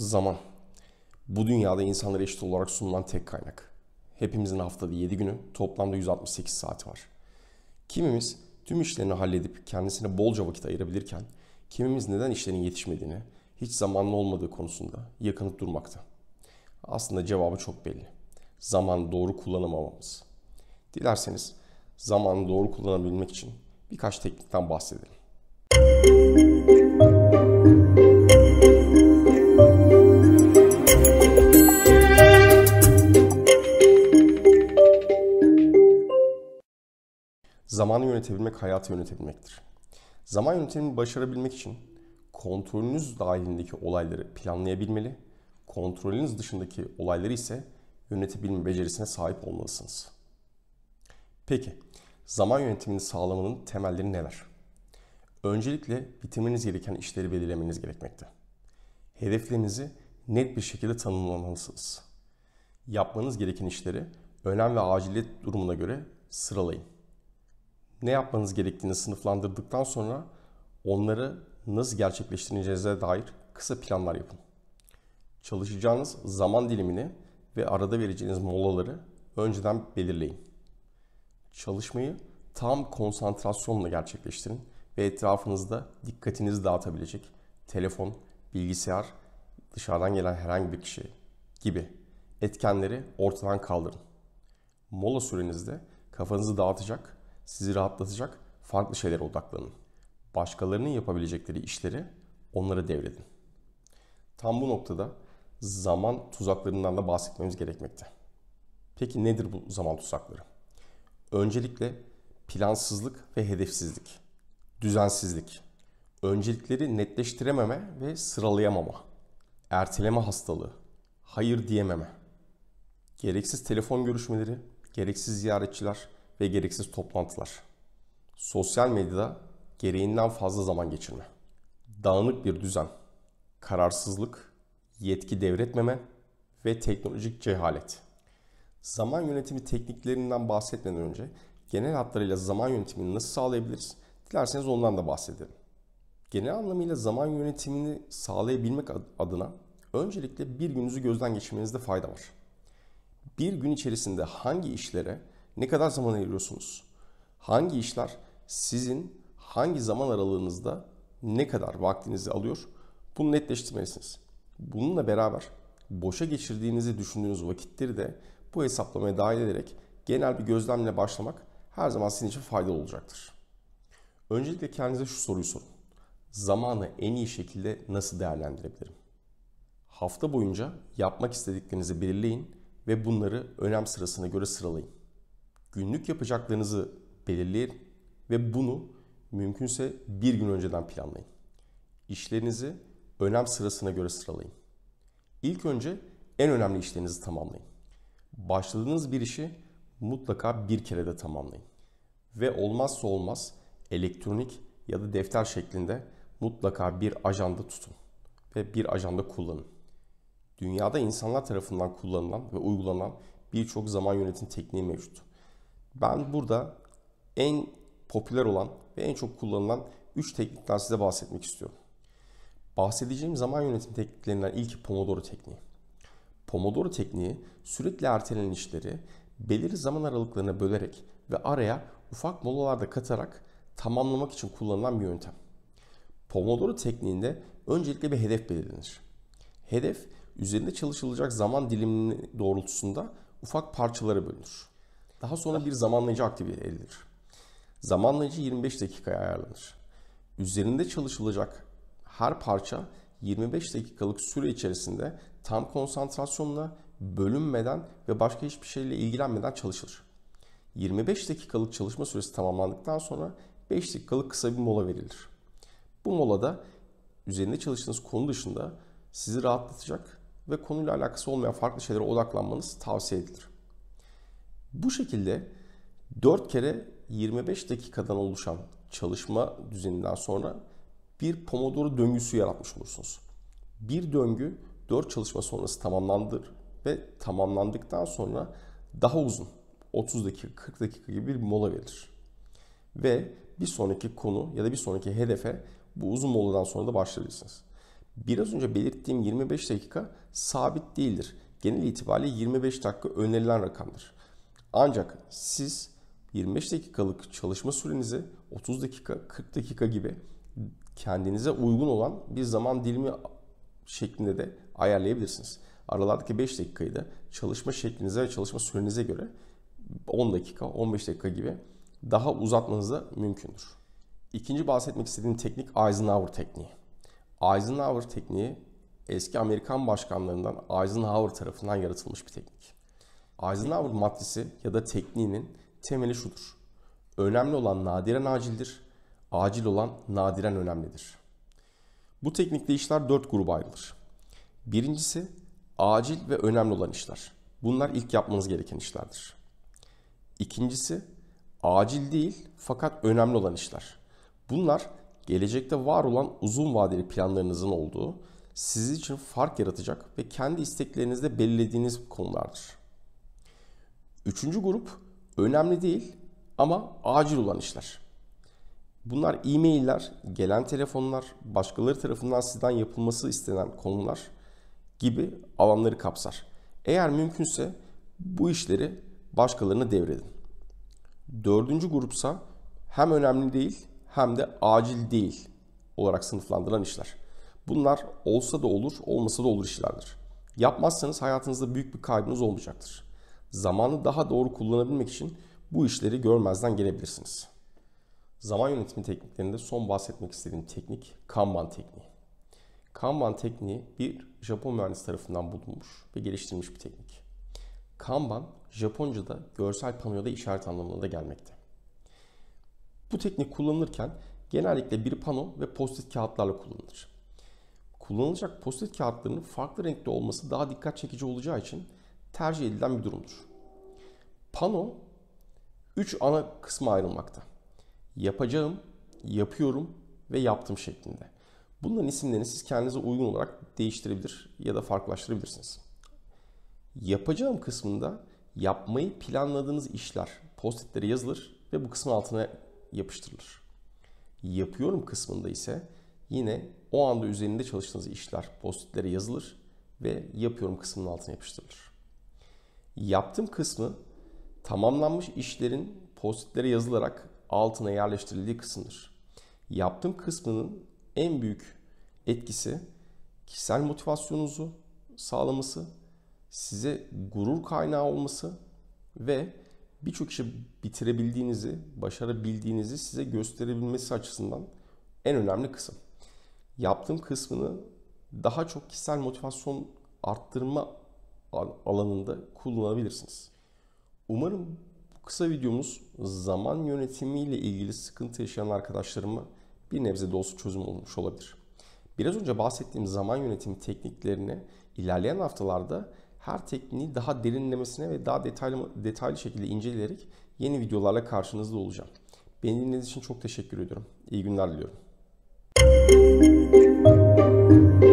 Zaman. Bu dünyada insanlara eşit olarak sunulan tek kaynak. Hepimizin haftada 7 günü toplamda 168 saati var. Kimimiz tüm işlerini halledip kendisine bolca vakit ayırabilirken kimimiz neden işlerin yetişmediğini, hiç zamanlı olmadığı konusunda yakınıp durmakta. Aslında cevabı çok belli. Zaman doğru kullanamamamız. Dilerseniz zamanı doğru kullanabilmek için birkaç teknikten bahsedelim. Zaman yönetebilmek hayatı yönetebilmektir. Zaman yönetimini başarabilmek için kontrolünüz dahilindeki olayları planlayabilmeli, kontrolünüz dışındaki olayları ise yönetebilme becerisine sahip olmalısınız. Peki, zaman yönetimini sağlamanın temelleri neler? Öncelikle bitirmeniz gereken işleri belirlemeniz gerekmekte. Hedeflerinizi net bir şekilde tanımlamalısınız. Yapmanız gereken işleri önem ve aciliyet durumuna göre sıralayın ne yapmanız gerektiğini sınıflandırdıktan sonra onları nasıl gerçekleştireceğinize dair kısa planlar yapın. Çalışacağınız zaman dilimini ve arada vereceğiniz molaları önceden belirleyin. Çalışmayı tam konsantrasyonla gerçekleştirin ve etrafınızda dikkatinizi dağıtabilecek telefon, bilgisayar, dışarıdan gelen herhangi bir kişi gibi etkenleri ortadan kaldırın. Mola sürenizde kafanızı dağıtacak sizi rahatlatacak farklı şeylere odaklanın. Başkalarının yapabilecekleri işleri onlara devredin. Tam bu noktada zaman tuzaklarından da bahsetmemiz gerekmekte. Peki nedir bu zaman tuzakları? Öncelikle plansızlık ve hedefsizlik, düzensizlik, öncelikleri netleştirememe ve sıralayamama, erteleme hastalığı, hayır diyememe, gereksiz telefon görüşmeleri, gereksiz ziyaretçiler, ve gereksiz toplantılar. Sosyal medyada gereğinden fazla zaman geçirme. Dağınık bir düzen, kararsızlık, yetki devretmeme ve teknolojik cehalet. Zaman yönetimi tekniklerinden bahsetmeden önce genel hatlarıyla zaman yönetimini nasıl sağlayabiliriz? Dilerseniz ondan da bahsedelim. Genel anlamıyla zaman yönetimini sağlayabilmek adına öncelikle bir gününüzü gözden geçirmenizde fayda var. Bir gün içerisinde hangi işlere ne kadar zaman ayırıyorsunuz? Hangi işler sizin hangi zaman aralığınızda ne kadar vaktinizi alıyor? Bunu netleştirmelisiniz. Bununla beraber boşa geçirdiğinizi düşündüğünüz vakitleri de bu hesaplamaya dahil ederek genel bir gözlemle başlamak her zaman sizin için faydalı olacaktır. Öncelikle kendinize şu soruyu sorun. Zamanı en iyi şekilde nasıl değerlendirebilirim? Hafta boyunca yapmak istediklerinizi belirleyin ve bunları önem sırasına göre sıralayın. Günlük yapacaklarınızı belirleyin ve bunu mümkünse bir gün önceden planlayın. İşlerinizi önem sırasına göre sıralayın. İlk önce en önemli işlerinizi tamamlayın. Başladığınız bir işi mutlaka bir kere de tamamlayın. Ve olmazsa olmaz elektronik ya da defter şeklinde mutlaka bir ajanda tutun ve bir ajanda kullanın. Dünyada insanlar tarafından kullanılan ve uygulanan birçok zaman yönetim tekniği mevcut. Ben burada en popüler olan ve en çok kullanılan 3 teknikten size bahsetmek istiyorum. Bahsedeceğim zaman yönetim tekniklerinden ilki Pomodoro tekniği. Pomodoro tekniği sürekli ertelenen işleri belirli zaman aralıklarına bölerek ve araya ufak molalar da katarak tamamlamak için kullanılan bir yöntem. Pomodoro tekniğinde öncelikle bir hedef belirlenir. Hedef üzerinde çalışılacak zaman dilimini doğrultusunda ufak parçalara bölünür. Daha sonra bir zamanlayıcı aktive edilir. Zamanlayıcı 25 dakikaya ayarlanır. Üzerinde çalışılacak her parça 25 dakikalık süre içerisinde tam konsantrasyonla, bölünmeden ve başka hiçbir şeyle ilgilenmeden çalışılır. 25 dakikalık çalışma süresi tamamlandıktan sonra 5 dakikalık kısa bir mola verilir. Bu molada üzerinde çalıştığınız konu dışında sizi rahatlatacak ve konuyla alakası olmayan farklı şeylere odaklanmanız tavsiye edilir. Bu şekilde 4 kere 25 dakikadan oluşan çalışma düzeninden sonra bir Pomodoro döngüsü yaratmış olursunuz. Bir döngü 4 çalışma sonrası tamamlandır ve tamamlandıktan sonra daha uzun 30 dakika 40 dakika gibi bir mola verilir. Ve bir sonraki konu ya da bir sonraki hedefe bu uzun moladan sonra da başlayabilirsiniz. Biraz önce belirttiğim 25 dakika sabit değildir. Genel itibariyle 25 dakika önerilen rakamdır. Ancak siz 25 dakikalık çalışma sürenizi 30 dakika, 40 dakika gibi kendinize uygun olan bir zaman dilimi şeklinde de ayarlayabilirsiniz. Aralardaki 5 dakikayı da çalışma şeklinize ve çalışma sürenize göre 10 dakika, 15 dakika gibi daha uzatmanız da mümkündür. İkinci bahsetmek istediğim teknik Eisenhower tekniği. Eisenhower tekniği eski Amerikan başkanlarından Eisenhower tarafından yaratılmış bir teknik. Eisenhower matrisi ya da tekniğinin temeli şudur. Önemli olan nadiren acildir, acil olan nadiren önemlidir. Bu teknikte işler dört gruba ayrılır. Birincisi acil ve önemli olan işler. Bunlar ilk yapmanız gereken işlerdir. İkincisi acil değil fakat önemli olan işler. Bunlar gelecekte var olan uzun vadeli planlarınızın olduğu, siz için fark yaratacak ve kendi isteklerinizde belirlediğiniz konulardır. Üçüncü grup önemli değil ama acil olan işler. Bunlar e-mailler, gelen telefonlar, başkaları tarafından sizden yapılması istenen konular gibi alanları kapsar. Eğer mümkünse bu işleri başkalarına devredin. Dördüncü grupsa hem önemli değil hem de acil değil olarak sınıflandırılan işler. Bunlar olsa da olur, olmasa da olur işlerdir. Yapmazsanız hayatınızda büyük bir kaybınız olmayacaktır zamanı daha doğru kullanabilmek için bu işleri görmezden gelebilirsiniz. Zaman yönetimi tekniklerinde son bahsetmek istediğim teknik Kanban tekniği. Kanban tekniği bir Japon mühendis tarafından bulunmuş ve geliştirilmiş bir teknik. Kanban, Japonca'da görsel panoda işaret anlamına da gelmekte. Bu teknik kullanılırken genellikle bir pano ve post-it kağıtlarla kullanılır. Kullanılacak post-it kağıtlarının farklı renkte olması daha dikkat çekici olacağı için tercih edilen bir durumdur. Pano 3 ana kısma ayrılmakta. Yapacağım, yapıyorum ve yaptım şeklinde. Bunların isimlerini siz kendinize uygun olarak değiştirebilir ya da farklılaştırabilirsiniz. Yapacağım kısmında yapmayı planladığınız işler postitlere yazılır ve bu kısmın altına yapıştırılır. Yapıyorum kısmında ise yine o anda üzerinde çalıştığınız işler postitlere yazılır ve yapıyorum kısmının altına yapıştırılır. Yaptım kısmı tamamlanmış işlerin postitlere yazılarak altına yerleştirildiği kısımdır. Yaptım kısmının en büyük etkisi kişisel motivasyonunuzu sağlaması, size gurur kaynağı olması ve birçok işi bitirebildiğinizi, başarabildiğinizi size gösterebilmesi açısından en önemli kısım. Yaptığım kısmını daha çok kişisel motivasyon arttırma alanında kullanabilirsiniz. Umarım bu kısa videomuz zaman yönetimiyle ilgili sıkıntı yaşayan arkadaşlarıma bir nebze de olsa çözüm olmuş olabilir. Biraz önce bahsettiğim zaman yönetimi tekniklerine ilerleyen haftalarda her tekniği daha derinlemesine ve daha detaylı, detaylı şekilde inceleyerek yeni videolarla karşınızda olacağım. Beni dinlediğiniz için çok teşekkür ediyorum. İyi günler diliyorum.